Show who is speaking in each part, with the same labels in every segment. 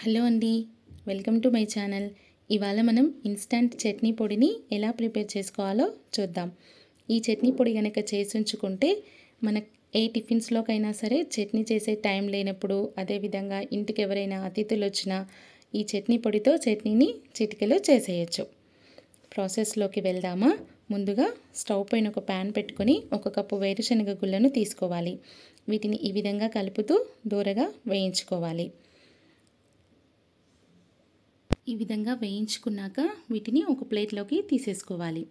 Speaker 1: hello అండి welcome to my channel ఇవాళ మనం ఇన్స్టంట్ చట్నీ పొడిని ఎలా ప్రిపేర్ చేసుకోవాలో చూద్దాం ఈ చట్నీ పొడి కనుక చేసి ఉంచుకుంటే మన ఏ టిఫిన్స్లోకైనా సరే చట్నీ చేసే టైం లేనప్పుడు అదేవిధంగా ఇంటికి ఎవరైనా అతిథులు వచ్చినా ఈ చట్నీ పొడితో చట్నీని చిటికలో చేసేయచ్చు ప్రాసెస్లోకి వెళ్దామా ముందుగా స్టవ్ పైన ఒక ప్యాన్ పెట్టుకొని ఒక కప్పు వేరుశనగ గుళ్ళను తీసుకోవాలి వీటిని ఈ విధంగా కలుపుతూ దూరగా వేయించుకోవాలి ఈ విధంగా వేయించుకున్నాక వీటిని ఒక ప్లేట్లోకి తీసేసుకోవాలి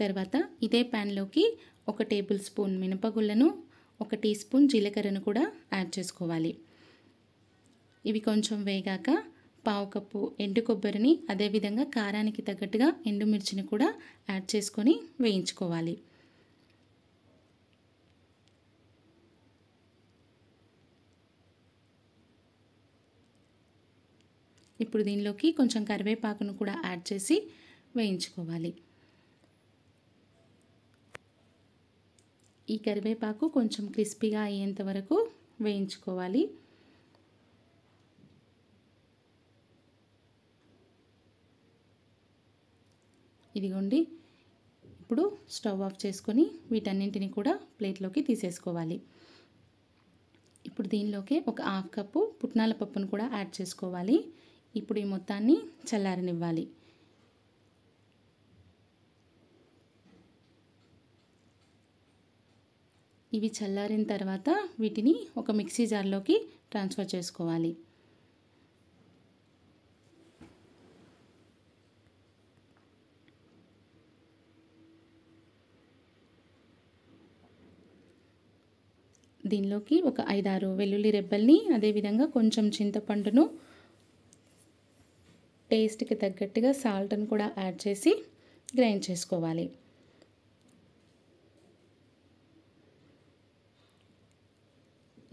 Speaker 1: తర్వాత ఇదే ప్యాన్లోకి ఒక టేబుల్ స్పూన్ మినపగుళ్ళను ఒక టీ స్పూన్ జీలకర్రను కూడా యాడ్ చేసుకోవాలి ఇవి కొంచెం వేగాక పావు కప్పు ఎండు కొబ్బరిని అదేవిధంగా కారానికి తగ్గట్టుగా ఎండుమిర్చిని కూడా యాడ్ చేసుకొని వేయించుకోవాలి ఇప్పుడు దీనిలోకి కొంచెం కరివేపాకును కూడా యాడ్ చేసి వేయించుకోవాలి ఈ కరివేపాకు కొంచెం క్రిస్పీగా అయ్యేంత వరకు వేయించుకోవాలి ఇదిగోండి ఇప్పుడు స్టవ్ ఆఫ్ చేసుకొని వీటన్నింటిని కూడా ప్లేట్లోకి తీసేసుకోవాలి ఇప్పుడు దీనిలోకి ఒక హాఫ్ కప్పు పుట్నాల పప్పును కూడా యాడ్ చేసుకోవాలి ఇప్పుడు ఈ మొత్తాన్ని చల్లారనివ్వాలి ఇవి చల్లారిన తర్వాత వీటిని ఒక మిక్సీ జార్లోకి ట్రాన్స్ఫర్ చేసుకోవాలి దీనిలోకి ఒక ఐదారు వెల్లుల్లి రెబ్బల్ని అదేవిధంగా కొంచెం చింతపండును టేస్ట్కి తగ్గట్టుగా సాల్ట్ని కూడా యాడ్ చేసి గ్రైండ్ చేసుకోవాలి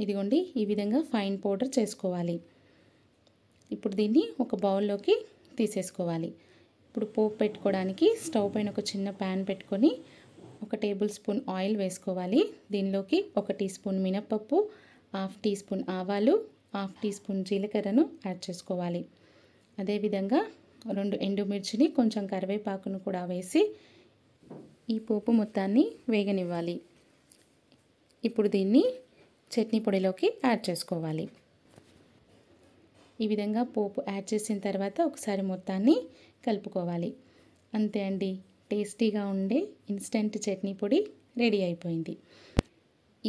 Speaker 1: ఇదిగోండి ఈ విధంగా ఫైన్ పౌడర్ చేసుకోవాలి ఇప్పుడు దీన్ని ఒక బౌల్లోకి తీసేసుకోవాలి ఇప్పుడు పోపు పెట్టుకోవడానికి స్టవ్ పైన ఒక చిన్న ప్యాన్ పెట్టుకొని ఒక టేబుల్ స్పూన్ ఆయిల్ వేసుకోవాలి దీనిలోకి ఒక టీ స్పూన్ మినప్పప్పు హాఫ్ టీ స్పూన్ ఆవాలు హాఫ్ టీ స్పూన్ జీలకర్రను యాడ్ చేసుకోవాలి అదేవిధంగా రెండు ఎండుమిర్చిని కొంచెం కరివేపాకును కూడా వేసి ఈ పోపు మొత్తాన్ని వేగనివ్వాలి ఇప్పుడు దీన్ని చట్నీ పొడిలోకి యాడ్ చేసుకోవాలి ఈ విధంగా పోపు యాడ్ చేసిన తర్వాత ఒకసారి మొత్తాన్ని కలుపుకోవాలి అంతే అండి టేస్టీగా ఉండే ఇన్స్టెంట్ చట్నీ పొడి రెడీ అయిపోయింది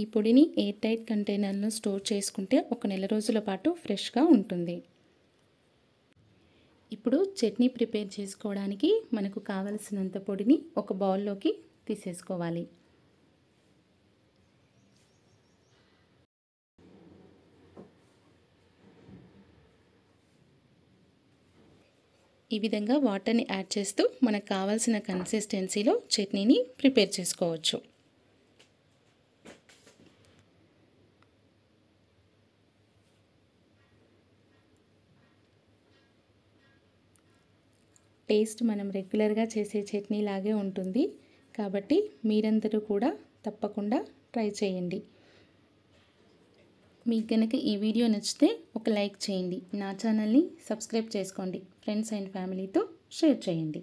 Speaker 1: ఈ పొడిని ఎయిర్ టైట్ కంటైనర్లో స్టోర్ చేసుకుంటే ఒక నెల రోజుల పాటు ఫ్రెష్గా ఉంటుంది ఇప్పుడు చట్నీ ప్రిపేర్ చేసుకోవడానికి మనకు కావలసినంత పొడిని ఒక బౌల్లోకి తీసేసుకోవాలి ఈ విధంగా వాటర్ని యాడ్ చేస్తూ మనకు కావాల్సిన కన్సిస్టెన్సీలో చట్నీని ప్రిపేర్ చేసుకోవచ్చు టేస్ట్ మనం రెగ్యులర్గా చేసే చట్నీ లాగే ఉంటుంది కాబట్టి మీరందరూ కూడా తప్పకుండా ట్రై చేయండి మీకు కనుక ఈ వీడియో నచ్చితే ఒక లైక్ చేయండి నా ఛానల్ని సబ్స్క్రైబ్ చేసుకోండి ఫ్రెండ్స్ అండ్ ఫ్యామిలీతో షేర్ చేయండి